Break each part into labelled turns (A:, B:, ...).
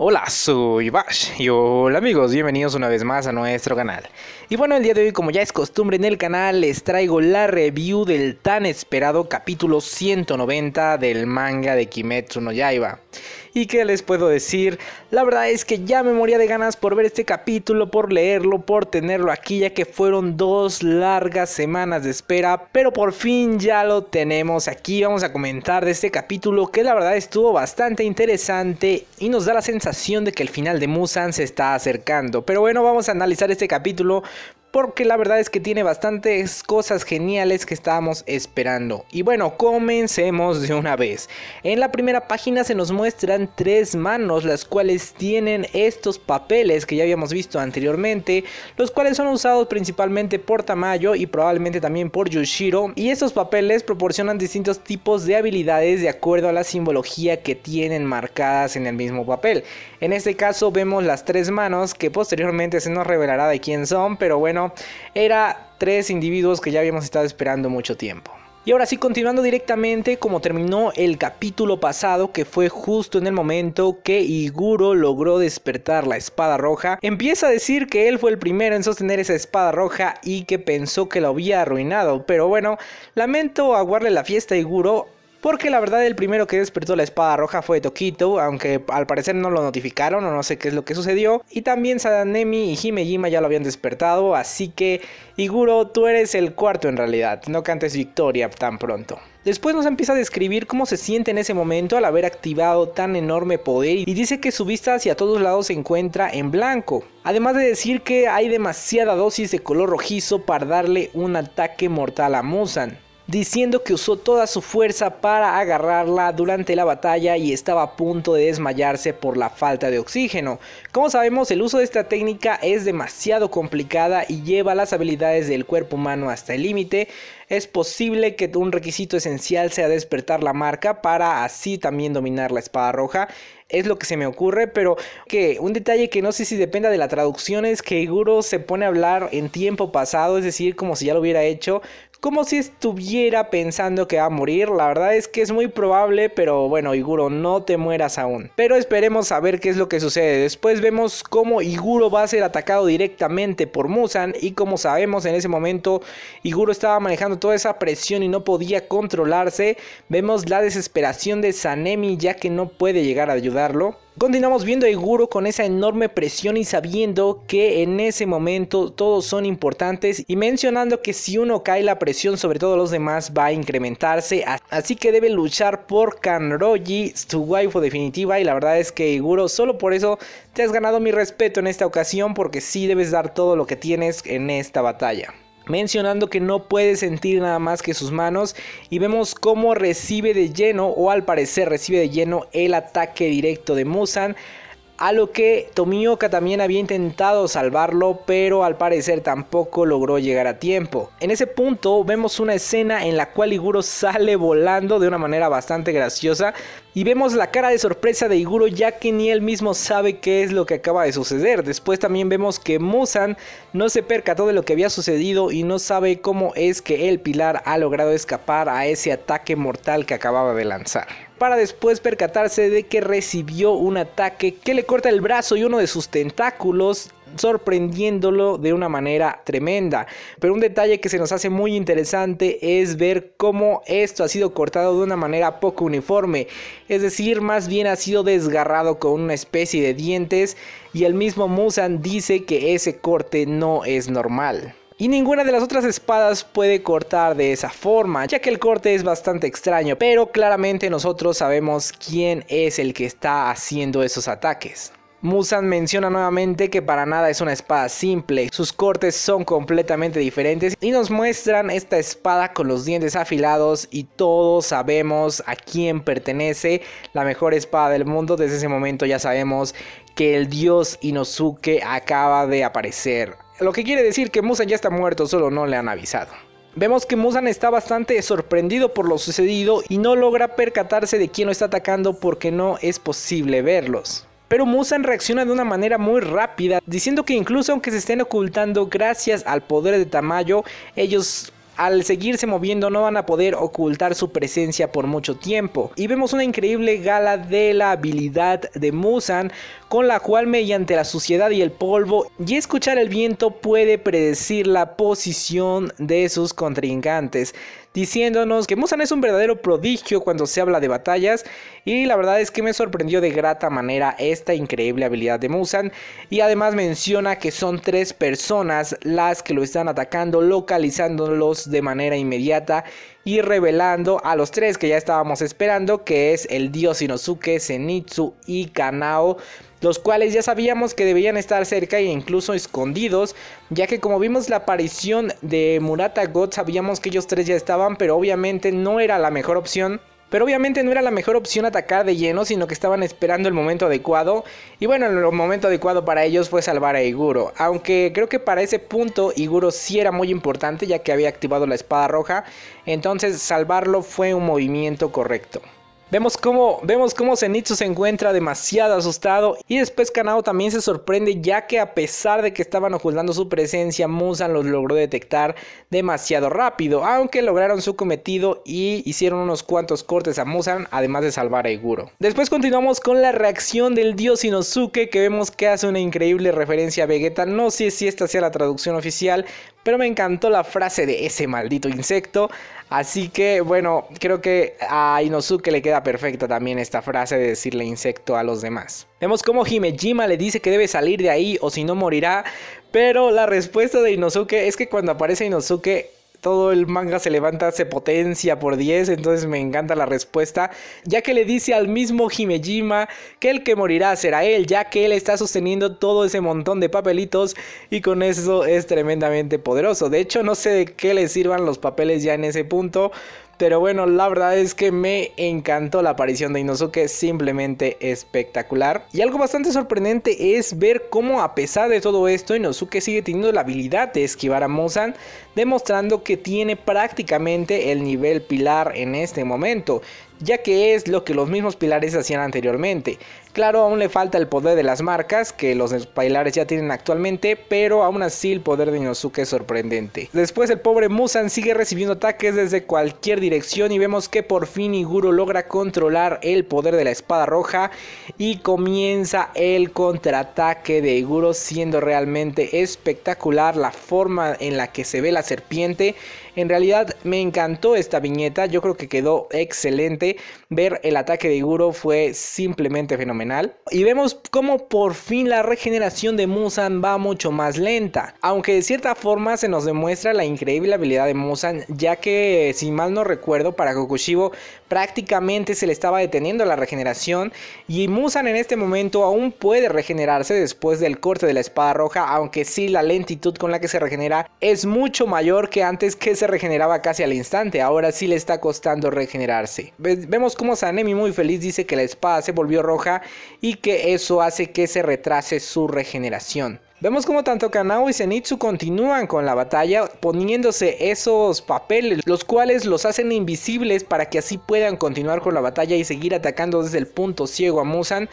A: Hola, soy Bash y hola amigos, bienvenidos una vez más a nuestro canal. Y bueno, el día de hoy como ya es costumbre en el canal les traigo la review del tan esperado capítulo 190 del manga de Kimetsu no Yaiba. ¿Y qué les puedo decir? La verdad es que ya me moría de ganas por ver este capítulo, por leerlo, por tenerlo aquí, ya que fueron dos largas semanas de espera, pero por fin ya lo tenemos aquí. Vamos a comentar de este capítulo que la verdad estuvo bastante interesante y nos da la sensación de que el final de Musan se está acercando. Pero bueno, vamos a analizar este capítulo porque la verdad es que tiene bastantes cosas geniales que estábamos esperando. Y bueno, comencemos de una vez. En la primera página se nos muestran tres manos, las cuales tienen estos papeles que ya habíamos visto anteriormente, los cuales son usados principalmente por Tamayo y probablemente también por Yushiro. Y estos papeles proporcionan distintos tipos de habilidades de acuerdo a la simbología que tienen marcadas en el mismo papel. En este caso vemos las tres manos que posteriormente se nos revelará de quién son, pero bueno, era tres individuos que ya habíamos estado esperando mucho tiempo. Y ahora sí, continuando directamente como terminó el capítulo pasado, que fue justo en el momento que Iguro logró despertar la espada roja, empieza a decir que él fue el primero en sostener esa espada roja y que pensó que la había arruinado. Pero bueno, lamento aguarle la fiesta a Iguro, porque la verdad el primero que despertó la espada roja fue Tokito, aunque al parecer no lo notificaron o no sé qué es lo que sucedió. Y también Sadanemi y Himejima ya lo habían despertado, así que Iguro, tú eres el cuarto en realidad, no cantes victoria tan pronto. Después nos empieza a describir cómo se siente en ese momento al haber activado tan enorme poder y dice que su vista hacia todos lados se encuentra en blanco. Además de decir que hay demasiada dosis de color rojizo para darle un ataque mortal a Musan diciendo que usó toda su fuerza para agarrarla durante la batalla y estaba a punto de desmayarse por la falta de oxígeno. Como sabemos, el uso de esta técnica es demasiado complicada y lleva las habilidades del cuerpo humano hasta el límite, es posible que un requisito esencial sea despertar la marca para así también dominar la espada roja. Es lo que se me ocurre, pero que un detalle que no sé si dependa de la traducción es que Iguro se pone a hablar en tiempo pasado, es decir, como si ya lo hubiera hecho, como si estuviera pensando que va a morir. La verdad es que es muy probable, pero bueno, Iguro, no te mueras aún. Pero esperemos a ver qué es lo que sucede. Después vemos cómo Iguro va a ser atacado directamente por Musan y como sabemos en ese momento Iguro estaba manejando toda esa presión y no podía controlarse. Vemos la desesperación de Sanemi ya que no puede llegar a ayudarlo. Continuamos viendo a Iguro con esa enorme presión y sabiendo que en ese momento todos son importantes y mencionando que si uno cae la presión sobre todos los demás va a incrementarse, así que debe luchar por Kanroji, su waifu definitiva y la verdad es que Iguro solo por eso te has ganado mi respeto en esta ocasión porque sí debes dar todo lo que tienes en esta batalla mencionando que no puede sentir nada más que sus manos y vemos cómo recibe de lleno o al parecer recibe de lleno el ataque directo de Musan a lo que Tomioka también había intentado salvarlo, pero al parecer tampoco logró llegar a tiempo. En ese punto vemos una escena en la cual Iguro sale volando de una manera bastante graciosa y vemos la cara de sorpresa de Iguro ya que ni él mismo sabe qué es lo que acaba de suceder. Después también vemos que Musan no se percató de lo que había sucedido y no sabe cómo es que el pilar ha logrado escapar a ese ataque mortal que acababa de lanzar para después percatarse de que recibió un ataque que le corta el brazo y uno de sus tentáculos sorprendiéndolo de una manera tremenda. Pero un detalle que se nos hace muy interesante es ver cómo esto ha sido cortado de una manera poco uniforme, es decir, más bien ha sido desgarrado con una especie de dientes y el mismo Musan dice que ese corte no es normal y ninguna de las otras espadas puede cortar de esa forma, ya que el corte es bastante extraño, pero claramente nosotros sabemos quién es el que está haciendo esos ataques. Musan menciona nuevamente que para nada es una espada simple, sus cortes son completamente diferentes y nos muestran esta espada con los dientes afilados y todos sabemos a quién pertenece la mejor espada del mundo, desde ese momento ya sabemos que el dios Inosuke acaba de aparecer, lo que quiere decir que Musan ya está muerto, solo no le han avisado. Vemos que Musan está bastante sorprendido por lo sucedido y no logra percatarse de quién lo está atacando porque no es posible verlos pero Musan reacciona de una manera muy rápida, diciendo que incluso aunque se estén ocultando gracias al poder de Tamayo, ellos al seguirse moviendo no van a poder ocultar su presencia por mucho tiempo. Y vemos una increíble gala de la habilidad de Musan, con la cual mediante la suciedad y el polvo y escuchar el viento puede predecir la posición de sus contrincantes diciéndonos que Musan es un verdadero prodigio cuando se habla de batallas y la verdad es que me sorprendió de grata manera esta increíble habilidad de Musan y además menciona que son tres personas las que lo están atacando, localizándolos de manera inmediata y revelando a los tres que ya estábamos esperando que es el dios Inosuke, Zenitsu y Kanao los cuales ya sabíamos que debían estar cerca e incluso escondidos, ya que como vimos la aparición de Murata God sabíamos que ellos tres ya estaban, pero obviamente no era la mejor opción. Pero obviamente no era la mejor opción atacar de lleno, sino que estaban esperando el momento adecuado. Y bueno, el momento adecuado para ellos fue salvar a Iguro. Aunque creo que para ese punto Iguro sí era muy importante, ya que había activado la espada roja. Entonces salvarlo fue un movimiento correcto. Vemos cómo, vemos Zenitsu se encuentra demasiado asustado y después Kanao también se sorprende ya que a pesar de que estaban ocultando su presencia, Musan los logró detectar demasiado rápido, aunque lograron su cometido y hicieron unos cuantos cortes a Musan, además de salvar a Iguro. Después continuamos con la reacción del dios Inosuke que vemos que hace una increíble referencia a Vegeta, no sé si esta sea la traducción oficial, pero me encantó la frase de ese maldito insecto, Así que bueno, creo que a Inosuke le queda perfecta también esta frase de decirle insecto a los demás. Vemos cómo Himejima le dice que debe salir de ahí o si no morirá, pero la respuesta de Inosuke es que cuando aparece Inosuke todo el manga se levanta, se potencia por 10, entonces me encanta la respuesta, ya que le dice al mismo Himejima que el que morirá será él, ya que él está sosteniendo todo ese montón de papelitos y con eso es tremendamente poderoso. De hecho, no sé de qué le sirvan los papeles ya en ese punto, pero bueno, la verdad es que me encantó la aparición de Inosuke, simplemente espectacular. Y algo bastante sorprendente es ver cómo a pesar de todo esto, Inosuke sigue teniendo la habilidad de esquivar a Mozan, demostrando que tiene prácticamente el nivel pilar en este momento, ya que es lo que los mismos pilares hacían anteriormente. Claro, aún le falta el poder de las marcas que los bailares ya tienen actualmente, pero aún así el poder de Inosuke es sorprendente. Después el pobre Musan sigue recibiendo ataques desde cualquier dirección y vemos que por fin Iguro logra controlar el poder de la espada roja y comienza el contraataque de Iguro siendo realmente espectacular la forma en la que se ve la serpiente en realidad me encantó esta viñeta, yo creo que quedó excelente. Ver el ataque de Iguro fue simplemente fenomenal. Y vemos como por fin la regeneración de Musan va mucho más lenta. Aunque de cierta forma se nos demuestra la increíble habilidad de Musan, ya que si mal no recuerdo para Kokushibo prácticamente se le estaba deteniendo la regeneración y Musan en este momento aún puede regenerarse después del corte de la espada roja, aunque sí la lentitud con la que se regenera es mucho mayor que antes que se regeneraba casi al instante, ahora sí le está costando regenerarse. Vemos como Sanemi muy feliz dice que la espada se volvió roja y que eso hace que se retrase su regeneración. Vemos como tanto Kanao y Zenitsu continúan con la batalla poniéndose esos papeles, los cuales los hacen invisibles para que así puedan continuar con la batalla y seguir atacando desde el punto ciego a Musan.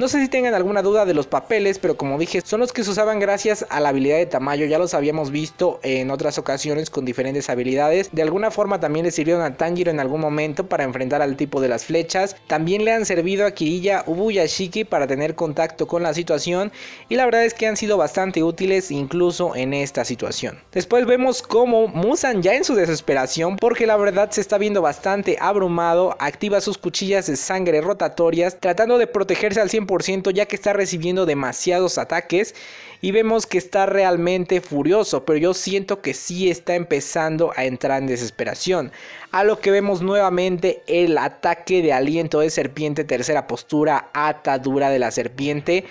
A: No sé si tengan alguna duda de los papeles, pero como dije, son los que se usaban gracias a la habilidad de Tamayo. Ya los habíamos visto en otras ocasiones con diferentes habilidades. De alguna forma también le sirvieron a Tangiro en algún momento para enfrentar al tipo de las flechas. También le han servido a Kirilla Ubuyashiki para tener contacto con la situación. Y la verdad es que han sido bastante útiles incluso en esta situación. Después vemos cómo Musan ya en su desesperación, porque la verdad se está viendo bastante abrumado, activa sus cuchillas de sangre rotatorias, tratando de protegerse al 100% ya que está recibiendo demasiados ataques y vemos que está realmente furioso, pero yo siento que sí está empezando a entrar en desesperación. A lo que vemos nuevamente el ataque de aliento de serpiente, tercera postura, atadura de la serpiente.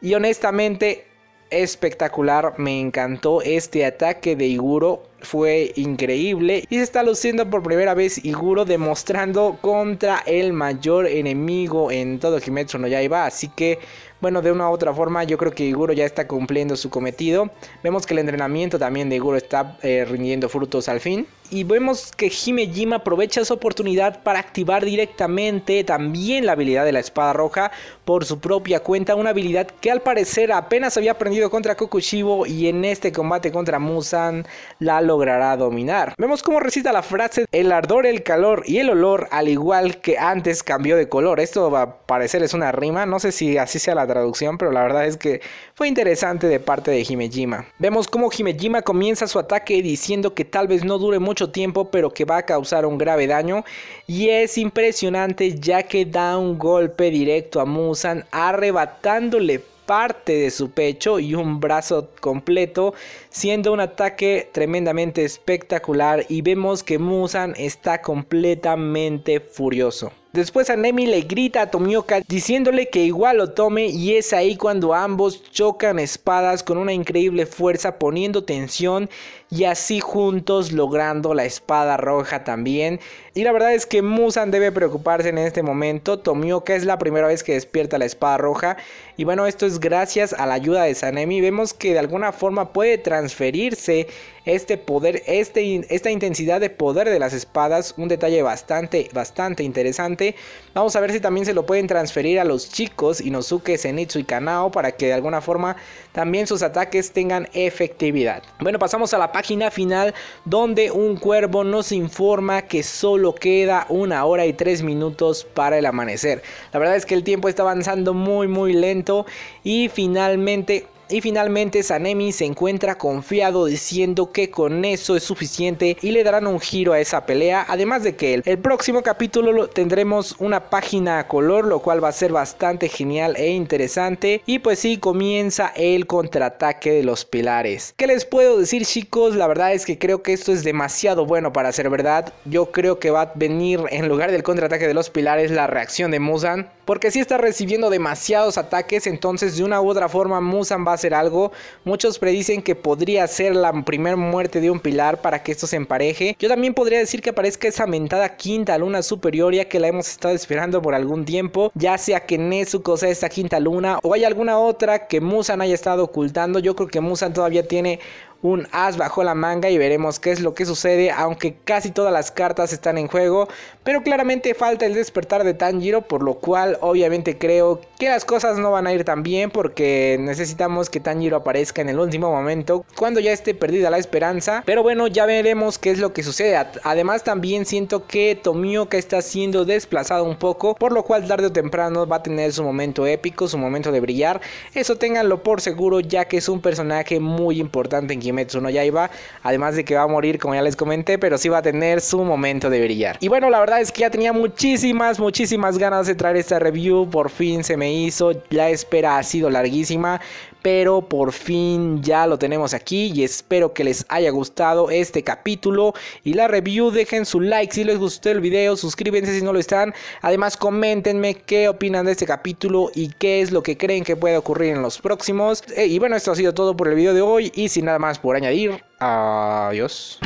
A: Y honestamente espectacular, me encantó este ataque de Iguro, fue increíble y se está luciendo por primera vez Iguro demostrando contra el mayor enemigo en todo Kimetsu no Yaiba, así que bueno, de una u otra forma yo creo que Iguro ya está cumpliendo su cometido. Vemos que el entrenamiento también de Iguro está eh, rindiendo frutos al fin y vemos que Himejima aprovecha esa oportunidad para activar directamente también la habilidad de la espada roja por su propia cuenta, una habilidad que al parecer apenas había aprendido contra Kokushibo y en este combate contra Musan la logrará dominar. Vemos cómo recita la frase el ardor, el calor y el olor al igual que antes cambió de color, esto va a parecer es una rima, no sé si así sea la traducción pero la verdad es que fue interesante de parte de Himejima. Vemos cómo Himejima comienza su ataque diciendo que tal vez no dure mucho tiempo, pero que va a causar un grave daño. Y es impresionante ya que da un golpe directo a Musan, arrebatándole parte de su pecho y un brazo completo, siendo un ataque tremendamente espectacular y vemos que Musan está completamente furioso. Después Sanemi le grita a Tomioka diciéndole que igual lo tome y es ahí cuando ambos chocan espadas con una increíble fuerza poniendo tensión y así juntos logrando la espada roja también. Y la verdad es que Musan debe preocuparse en este momento. Tomioka es la primera vez que despierta la espada roja y bueno esto es gracias a la ayuda de Sanemi. Vemos que de alguna forma puede transferirse este poder, este, esta intensidad de poder de las espadas. Un detalle bastante, bastante interesante. Vamos a ver si también se lo pueden transferir a los chicos Inosuke, Zenitsu y Kanao para que de alguna forma también sus ataques tengan efectividad. Bueno, pasamos a la página final donde un cuervo nos informa que solo queda una hora y tres minutos para el amanecer. La verdad es que el tiempo está avanzando muy muy lento y finalmente y finalmente Sanemi se encuentra confiado diciendo que con eso es suficiente y le darán un giro a esa pelea. Además de que el próximo capítulo tendremos una página a color, lo cual va a ser bastante genial e interesante. Y pues sí, comienza el contraataque de los pilares. ¿Qué les puedo decir chicos? La verdad es que creo que esto es demasiado bueno para ser verdad. Yo creo que va a venir en lugar del contraataque de los pilares la reacción de Musan. Porque si está recibiendo demasiados ataques, entonces de una u otra forma Musan va hacer algo. Muchos predicen que podría ser la primera muerte de un pilar para que esto se empareje. Yo también podría decir que aparezca esa mentada quinta luna superior ya que la hemos estado esperando por algún tiempo. Ya sea que Nezuko sea esta quinta luna o hay alguna otra que Musan haya estado ocultando. Yo creo que Musan todavía tiene un as bajo la manga y veremos qué es lo que sucede, aunque casi todas las cartas están en juego, pero claramente falta el despertar de Tanjiro, por lo cual obviamente creo que las cosas no van a ir tan bien porque necesitamos que Tanjiro aparezca en el último momento, cuando ya esté perdida la esperanza, pero bueno, ya veremos qué es lo que sucede. Además también siento que Tomioka está siendo desplazado un poco, por lo cual tarde o temprano va a tener su momento épico, su momento de brillar, eso ténganlo por seguro ya que es un personaje muy importante en Game Metsuno ya iba, además de que va a morir como ya les comenté, pero sí va a tener su momento de brillar. Y bueno, la verdad es que ya tenía muchísimas, muchísimas ganas de traer esta review, por fin se me hizo, la espera ha sido larguísima, pero por fin ya lo tenemos aquí y espero que les haya gustado este capítulo y la review. Dejen su like si les gustó el video, suscríbanse si no lo están. Además, coméntenme qué opinan de este capítulo y qué es lo que creen que puede ocurrir en los próximos. Eh, y bueno, esto ha sido todo por el video de hoy y sin nada más por añadir, adiós.